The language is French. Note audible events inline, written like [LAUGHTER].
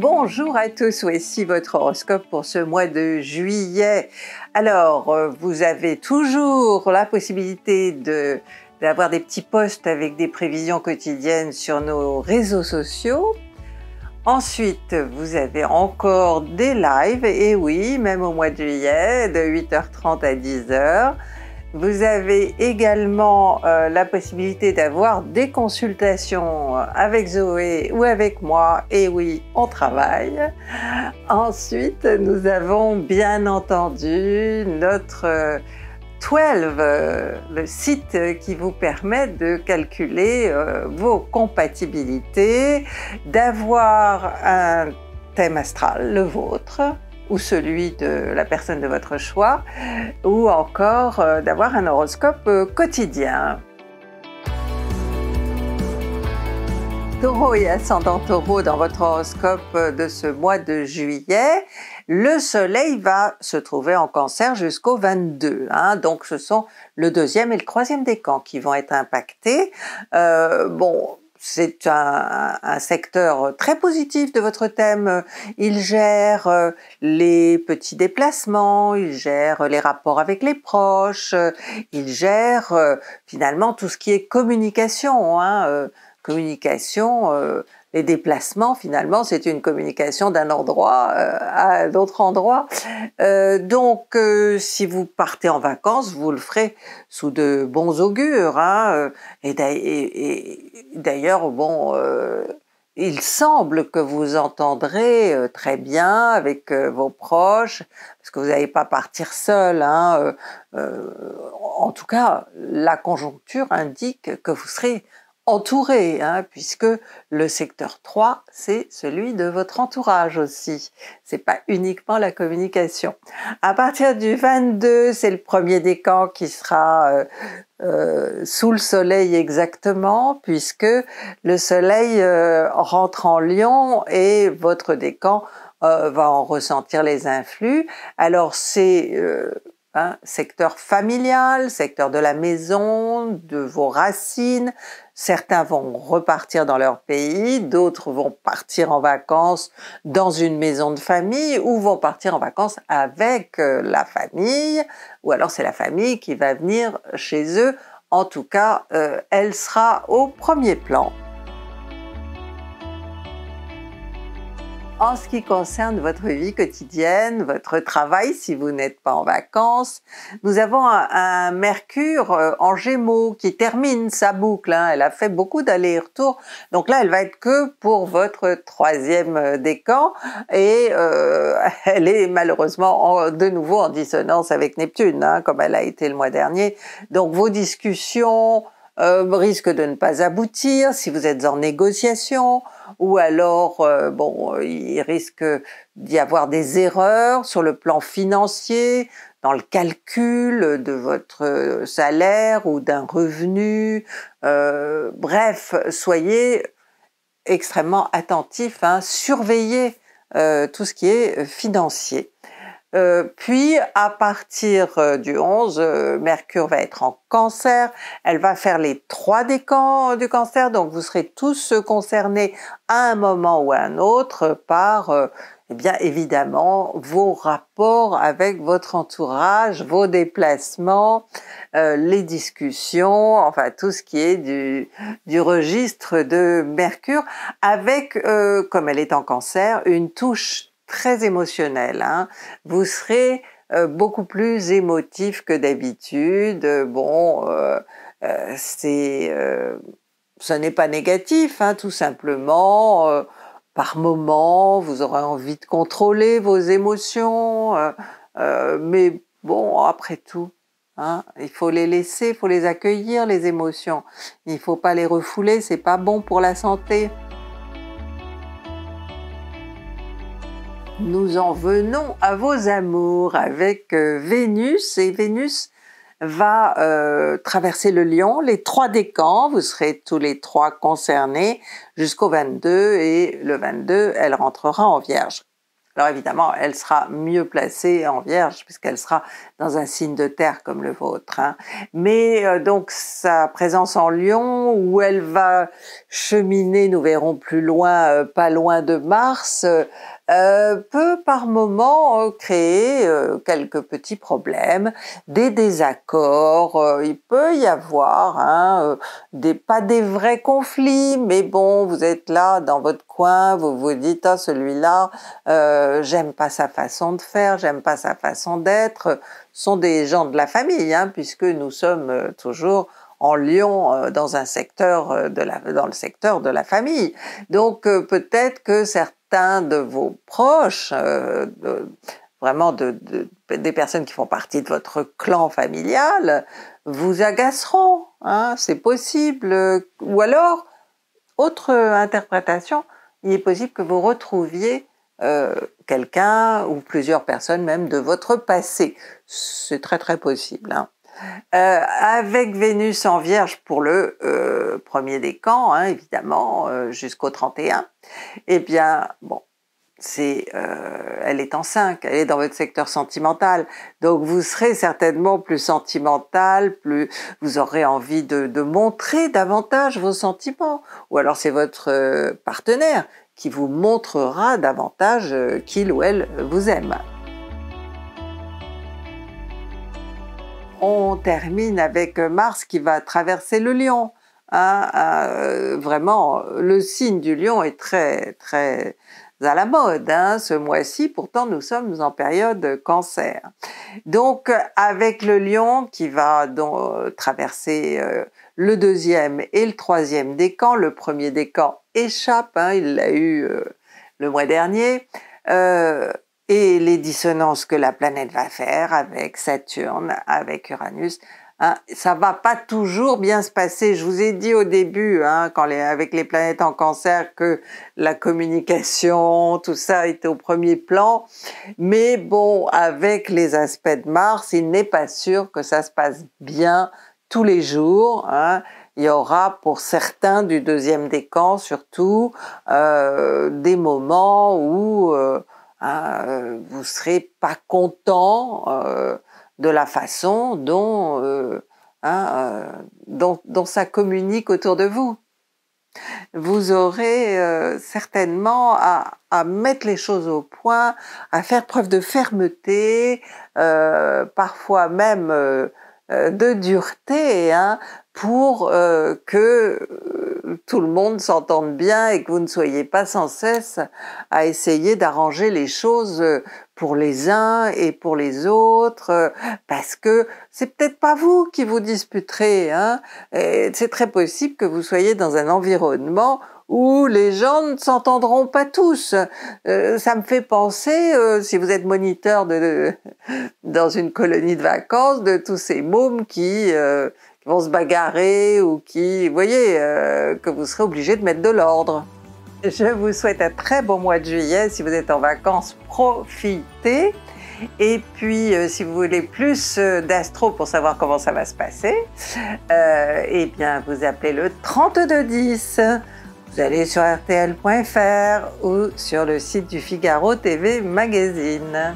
Bonjour à tous, voici votre horoscope pour ce mois de juillet. Alors, euh, vous avez toujours la possibilité de d'avoir des petits posts avec des prévisions quotidiennes sur nos réseaux sociaux. Ensuite, vous avez encore des lives, et oui, même au mois de juillet, de 8h30 à 10h. Vous avez également euh, la possibilité d'avoir des consultations euh, avec Zoé ou avec moi. Et oui, on travaille. Ensuite, nous avons bien entendu notre 12, euh, le site qui vous permet de calculer vos compatibilités, d'avoir un thème astral, le vôtre, ou celui de la personne de votre choix, ou encore euh, d'avoir un horoscope euh, quotidien. Taureau et ascendant taureau dans votre horoscope euh, de ce mois de juillet, le soleil va se trouver en cancer jusqu'au 22. Hein. donc ce sont le deuxième et le troisième décan qui vont être impactés. bon, c'est un, secteur très positif de votre thème. Il gère euh, les petits déplacements, il gère les rapports avec les proches, euh, il gère euh, finalement tout ce qui est communication, hein, communication les déplacements, finalement, c'est une communication d'un endroit euh, à d'autres endroit. Euh, donc, euh, si vous partez en vacances, vous le ferez sous de bons augures. Hein, et d'ailleurs, bon, il semble que vous entendrez très bien avec vos proches, parce que vous n'allez pas partir seul. Hein, en tout cas, la conjoncture indique que vous serez entouré, hein, puisque le secteur 3, c'est celui de votre entourage aussi. C'est pas uniquement la communication. À partir du 22, c'est le premier décan qui sera euh, euh, sous le soleil exactement, puisque le soleil euh, rentre en lion et votre décan va en ressentir les influx. Alors c'est Hein, secteur familial, secteur de la maison, de vos racines. Certains vont repartir dans leur pays, d'autres vont partir en vacances dans une maison de famille ou vont partir en vacances avec euh, la famille, ou alors c'est la famille qui va venir chez eux. En tout cas, euh, elle sera au premier plan. en ce qui concerne votre vie quotidienne, votre travail si vous n'êtes pas en vacances. Nous avons un, Mercure euh, en Gémeaux qui termine sa boucle. Hein. Elle a fait beaucoup d'allers-retours. Donc là, elle va être que pour votre troisième euh, décan et euh, [LAUGHS] elle est malheureusement de nouveau en dissonance avec Neptune, hein, comme elle a été le mois dernier. Donc vos discussions, euh, risque de ne pas aboutir si vous êtes en négociation, ou alors, euh, bon, il risque d'y avoir des erreurs sur le plan financier, dans le calcul de votre salaire ou d'un revenu. Euh, bref, soyez extrêmement attentif, hein. surveillez tout ce qui est financier. Euh, puis, à partir euh, du 11, euh, Mercure va être en cancer, elle va faire les trois décans du cancer, donc vous serez tous concernés à un moment ou à un autre par, eh bien évidemment, vos rapports avec votre entourage, vos déplacements, les discussions, enfin tout ce qui est du, du registre de Mercure, avec, comme elle est en cancer, une touche très émotionnel. Hein. Vous serez euh, beaucoup plus émotif que d'habitude. Bon, euh, euh, c'est, ce n'est pas négatif, hein, tout simplement. par moment, vous aurez envie de contrôler vos émotions, mais bon, après tout, hein, il faut les laisser, il faut les accueillir, les émotions. Il ne faut pas les refouler, c'est pas bon pour la santé. Nous en venons à vos amours avec euh, Vénus et Vénus va euh, traverser le lion, les trois décans, vous serez tous les trois concernés jusqu'au 22 et le 22, elle rentrera en vierge. Alors évidemment, elle sera mieux placée en vierge puisqu'elle sera dans un signe de terre comme le vôtre. Hein. Mais euh, donc sa présence en lion où elle va cheminer, nous verrons plus loin, pas loin de Mars, euh, peut par moment euh, créer euh, quelques petits problèmes, des désaccords, il peut y avoir hein, des, pas des vrais conflits, mais bon, vous êtes là dans votre coin, vous vous dites ah celui-là, j'aime pas sa façon de faire, j'aime pas sa façon d'être, sont des gens de la famille, hein, puisque nous sommes toujours en Lyon dans un secteur de la, dans le secteur de la famille. Donc peut-être que certains certains de vos proches, euh, vraiment des personnes qui font partie de votre clan familial, vous agaceront. Hein, c'est possible. Ou alors, autre interprétation, il est possible que vous retrouviez euh, quelqu'un ou plusieurs personnes même de votre passé. C'est très très possible. Hein. Euh, avec Vénus en Vierge pour le euh, premier des camps, hein, évidemment, euh, jusqu'au 31, eh bien, bon, elle est en 5, elle est dans votre secteur sentimental, donc vous serez certainement plus sentimental, plus vous aurez envie de montrer davantage vos sentiments, ou alors c'est votre partenaire qui vous montrera davantage qu'il ou elle vous aime. On termine avec euh, Mars qui va traverser le lion. Hein, euh, vraiment, le signe du lion est très, très à la mode hein, ce mois-ci, pourtant nous sommes en période cancer. Donc avec le lion qui va euh, traverser le deuxième et le troisième décan, le premier décan échappe, hein, il l'a eu le mois dernier, et les dissonances que la planète va faire avec Saturne, avec Uranus. Hein, ça va pas toujours bien se passer. Je vous ai dit au début, hein, quand les, avec les planètes en cancer, que la communication, tout ça était au premier plan. Mais bon, avec les aspects de Mars, il n'est pas sûr que ça se passe bien tous les jours. Hein il y aura pour certains du deuxième décan surtout euh, des moments où euh, vous euh, vous serez pas content euh, de la façon dont, euh, hein, dont, dont, ça communique autour de vous. Vous aurez certainement à, mettre les choses au point, à faire preuve de fermeté, parfois même de dureté, hein, pour que tout le monde s'entende bien et que vous ne soyez pas sans cesse à essayer d'arranger les choses euh, pour les uns et pour les autres, euh, parce que c'est peut-être pas vous qui vous disputerez, hein c'est très possible que vous soyez dans un environnement où les gens ne s'entendront pas tous. Euh, ça me fait penser, si vous êtes moniteur de, dans une colonie de vacances, de tous ces mômes qui qui vont se bagarrer ou qui, vous voyez, euh, que vous serez obligé de mettre de l'ordre. Je vous souhaite un très bon mois de juillet. Si vous êtes en vacances, profitez. Et puis, euh, si vous voulez plus euh, d'astro pour savoir comment ça va se passer, euh, eh bien, vous appelez le 3210. Vous allez sur rtl.fr ou sur le site du Figaro TV Magazine.